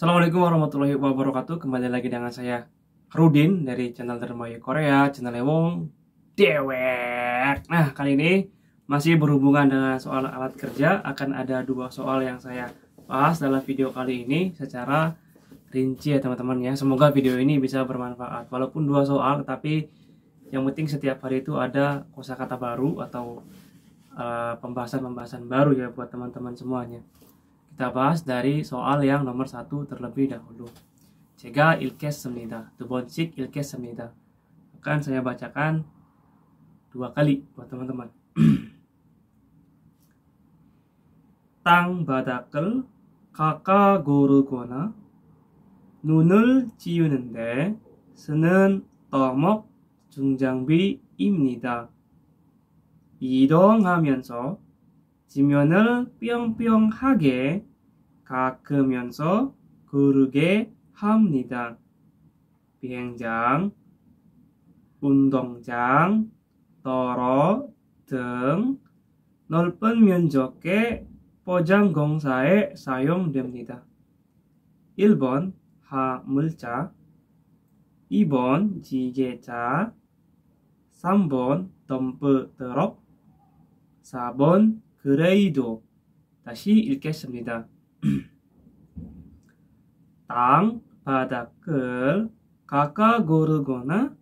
Assalamualaikum warahmatullahi wabarakatuh Kembali lagi dengan saya Rudin dari channel Dermayu Korea Channel Wong Dewek Nah kali ini masih berhubungan dengan soal alat kerja Akan ada dua soal yang saya bahas dalam video kali ini Secara rinci ya teman-teman ya Semoga video ini bisa bermanfaat Walaupun dua soal tapi yang penting setiap hari itu ada kosakata baru Atau eh, pembahasan-pembahasan uh, pembahasan -pembahasan baru ya buat teman-teman semuanya kita bahas dari soal yang nomor satu terlebih dahulu. Cega ilkes semnida, tubonsik ilkes semida. Akan saya bacakan dua kali buat teman-teman. Tang badakel kaka guru ciyunende senen tomok jungjangbi imnida. Idong 이동하면서 지면을 뿅뿅하게 닦으면서 그르게 합니다. 비행장, 운동장, 도로 등 넓은 면적의 포장공사에 사용됩니다. 1번 화물차 2번 지게차 3번 덤프트럭 4번 그레이도 다시 읽겠습니다. 땅, 바닥을 가까 고르거나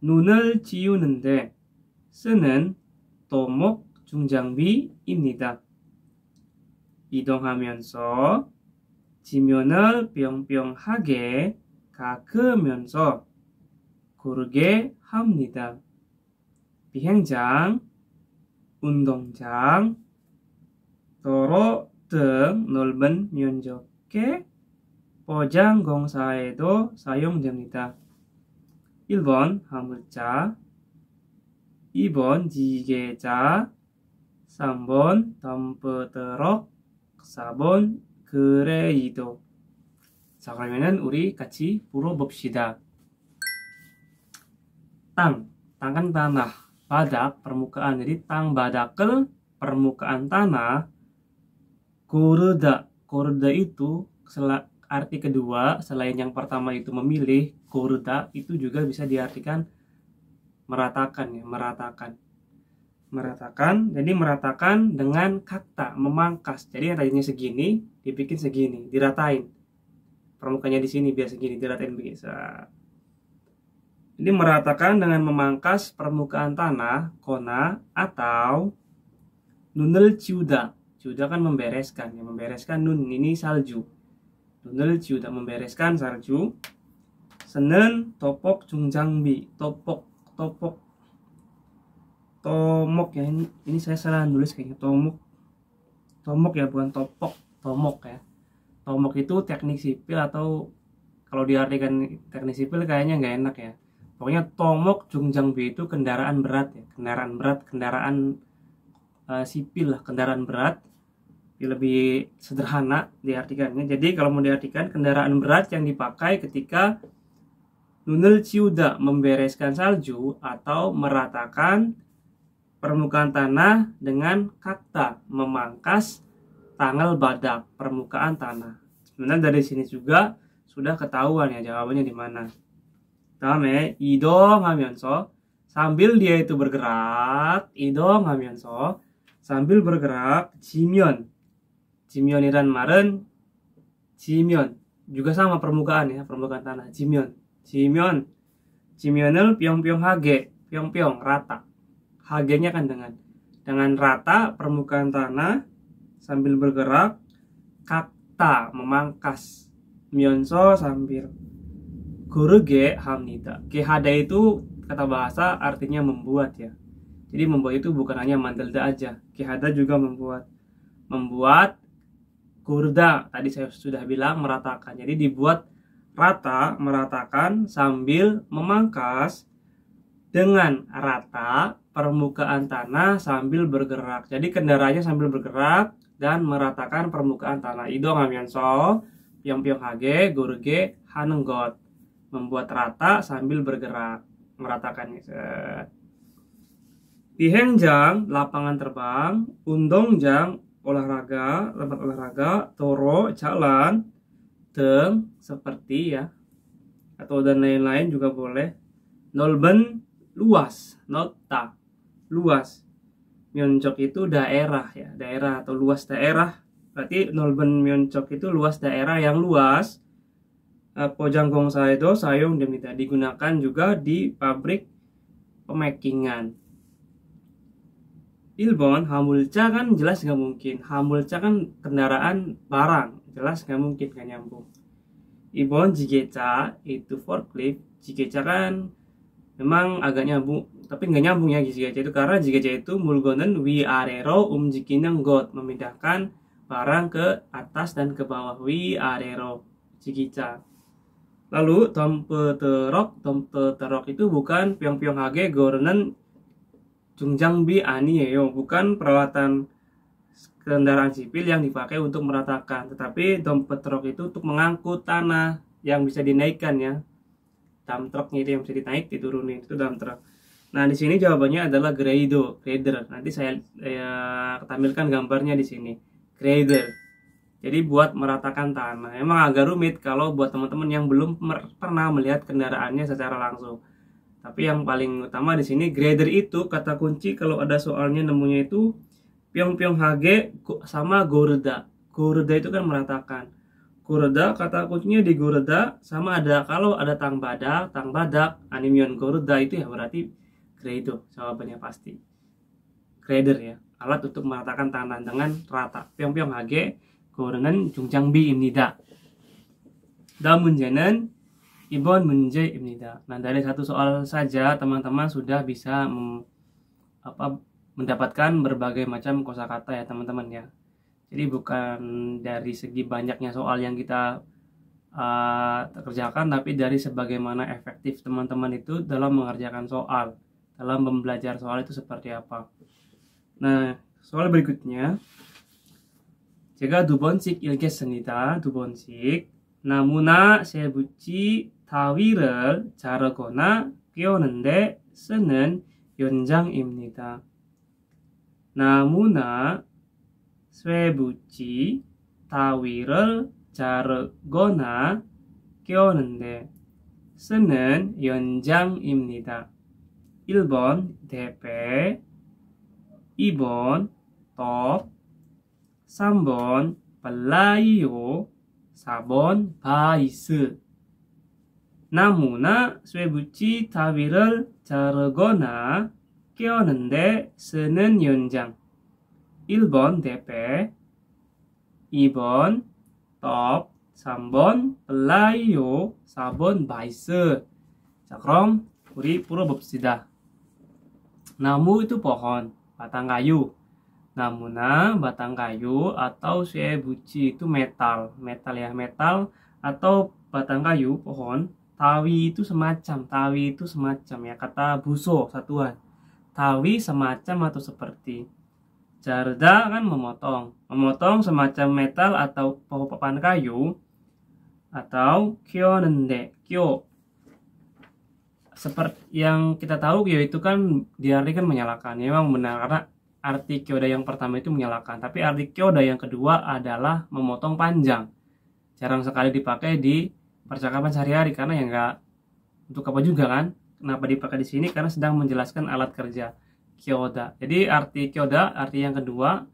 눈을 지우는데 쓰는 도목 중장비입니다. 이동하면서 지면을 뿅뿅하게 가크면서 고르게 합니다. 비행장, 운동장, 도로 등 넓은 면적의 공사에도 사용됩니다. 1번 화물차 2번 지게자 3번 덤프트럭 4번 그레이도 자 그러면은 우리 같이 물어봅시다 땅 땅은 tanah badak permukaan jadi tang badakel permukaan tanah Kuruda. Kuruda itu arti kedua selain yang pertama itu memilih, kuruda itu juga bisa diartikan meratakan ya, meratakan. Meratakan, jadi meratakan dengan kata memangkas. Jadi yang tadinya segini dibikin segini, diratain. Permukanya di sini biar segini diratain bisa. Jadi meratakan dengan memangkas permukaan tanah, kona atau nunel ciuda Juda kan membereskan, yang membereskan nun ini salju. Nunul juda membereskan salju. Senen topok jungjangbi, topok, topok. Tomok ya, ini, ini saya salah nulis kayaknya, tomok. Tomok ya, bukan topok, tomok ya. Tomok itu teknik sipil atau kalau diartikan teknik sipil kayaknya nggak enak ya. Pokoknya tomok jungjangbi itu kendaraan berat ya, kendaraan berat, kendaraan Eh, sipil lah kendaraan berat lebih sederhana diartikannya jadi kalau mau diartikan kendaraan berat yang dipakai ketika Nunul Ciuda membereskan salju atau meratakan permukaan tanah dengan kata memangkas tanggal badak permukaan tanah. Sebenarnya dari sini juga sudah ketahuan ya jawabannya di mana. Tame ya? idong hamyonso ya, sambil dia itu bergerak idong hamyonso ya, sambil bergerak jimyon jimyoniran maren jimyon juga sama permukaan ya permukaan tanah jimyon jimyon jimyonel piong piong hage piong piong rata hagenya kan dengan dengan rata permukaan tanah sambil bergerak kata memangkas mionso sambil ge hamnida kehada itu kata bahasa artinya membuat ya jadi membuat itu bukan hanya mandelda aja. Kihada juga membuat membuat kurda. Tadi saya sudah bilang meratakan. Jadi dibuat rata, meratakan sambil memangkas dengan rata permukaan tanah sambil bergerak. Jadi kendaraannya sambil bergerak dan meratakan permukaan tanah. Ido ngamyanso, pyong piong hage, gurge, hanenggot. Membuat rata sambil bergerak. meratakan. Di Hengjang, lapangan terbang, Undongjang, olahraga, tempat olahraga, Toro, jalan, Teng, seperti ya, atau dan lain-lain juga boleh. Nolben, luas, nota, luas. Myeonjok itu daerah ya, daerah atau luas daerah. Berarti Nolben Myeonjok itu luas daerah yang luas. Eh, Pojang saya itu sayung demi digunakan juga di pabrik pemakingan Ilbon hamulca kan jelas nggak mungkin hamulca kan kendaraan barang jelas nggak mungkin nggak nyambung Ibon jigeca itu forklift jigeca kan memang agak nyambung tapi nggak nyambung ya jigeca itu karena jigeca itu mulgonen wi arero um jikinang god memindahkan barang ke atas dan ke bawah wi arero jigeca lalu tompe terok tompe terok itu bukan piong piong hage gorenen Jungjangbi yo bukan peralatan kendaraan sipil yang dipakai untuk meratakan, tetapi dompet truk itu untuk mengangkut tanah yang bisa dinaikkan ya. dump truknya itu yang bisa ditaik diturunin itu dump truk. Nah, di sini jawabannya adalah grader, grader. Nanti saya, saya tampilkan gambarnya di sini. Grader. Jadi buat meratakan tanah. Emang agak rumit kalau buat teman-teman yang belum pernah melihat kendaraannya secara langsung. Tapi yang paling utama di sini grader itu kata kunci kalau ada soalnya nemunya itu piong piong Hage sama Gorda. Gorda itu kan meratakan. Gorda kata kuncinya di Gorda sama ada kalau ada tang badak, tang badak, animion Gorda itu ya berarti grader. jawabannya pasti. Grader ya, alat untuk meratakan tanah dengan rata. Piong piong Hage, Gorengan ini Nida. Damun janan Ibon menjai Ibnida. Nah, dari satu soal saja teman-teman sudah bisa mem, apa, mendapatkan berbagai macam kosakata ya teman-teman ya. Jadi bukan dari segi banyaknya soal yang kita uh, kerjakan tapi dari sebagaimana efektif teman-teman itu dalam mengerjakan soal, dalam mempelajari soal itu seperti apa. Nah, soal berikutnya jika sik ilges 읽겠습니다. dubon sik, 나무나 saya buci 다위를 자르거나 끼우는데 쓰는 연장입니다. 나무나 쇠붙이 다위를 자르거나 끼우는데 쓰는 연장입니다. 1번 대패, 2번 톱, 3번 발라이오, 4번 바이스 나무나 쇠붙이 다위를 자르거나 깨어는데 쓰는 연장 1번 대패 2번 top 3번 플라이오 4번 바이스 자 그럼 우리 풀어봅시다 나무 itu pohon batang kayu namuna batang kayu atau 쇠붙이 itu metal metal ya metal atau batang kayu pohon Tawi itu semacam, tawi itu semacam ya kata buso satuan. Tawi semacam atau seperti. Jarda kan memotong, memotong semacam metal atau papan kayu atau kyo kyonende, kyo. Seperti yang kita tahu kyo itu kan diartikan menyalakan. Ya, memang benar karena arti kyoda yang pertama itu menyalakan, tapi arti kyoda yang kedua adalah memotong panjang. Jarang sekali dipakai di percakapan sehari-hari karena ya nggak untuk apa juga kan kenapa dipakai di sini karena sedang menjelaskan alat kerja kyoda jadi arti kyoda arti yang kedua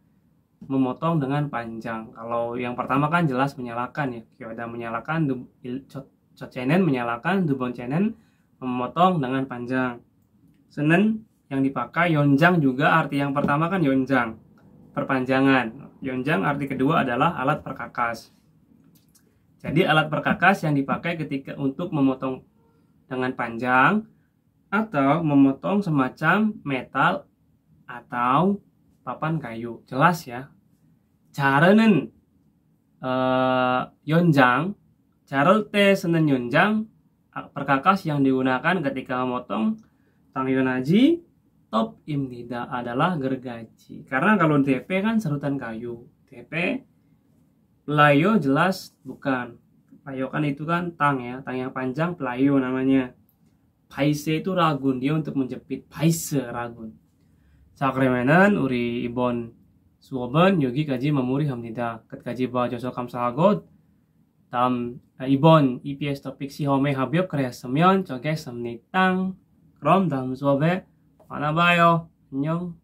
memotong dengan panjang kalau yang pertama kan jelas menyalakan ya kyoda menyalakan cot chenen menyalakan dubon chenen memotong dengan panjang senen yang dipakai yonjang juga arti yang pertama kan yonjang perpanjangan yonjang arti kedua adalah alat perkakas jadi alat perkakas yang dipakai ketika untuk memotong dengan panjang atau memotong semacam metal atau papan kayu. Jelas ya. Carenen eh, yonjang, carel te senen yonjang perkakas yang digunakan ketika memotong tangyonaji top imnida adalah gergaji. Karena kalau TP kan serutan kayu. TP. Pelayo jelas bukan. Pelayo kan itu kan tang ya, tang yang panjang pelayo namanya. Paise itu ragun, dia untuk menjepit. Paise ragun. Sakremenan uri ibon suoben yogi kaji mamuri hamnida. ket kaji ba joso kam sahagod. Tam eh, ibon IPS topik si home habiop kreya semyon coge semnitang. Krom dam suobe. Mana bayo. Nyong.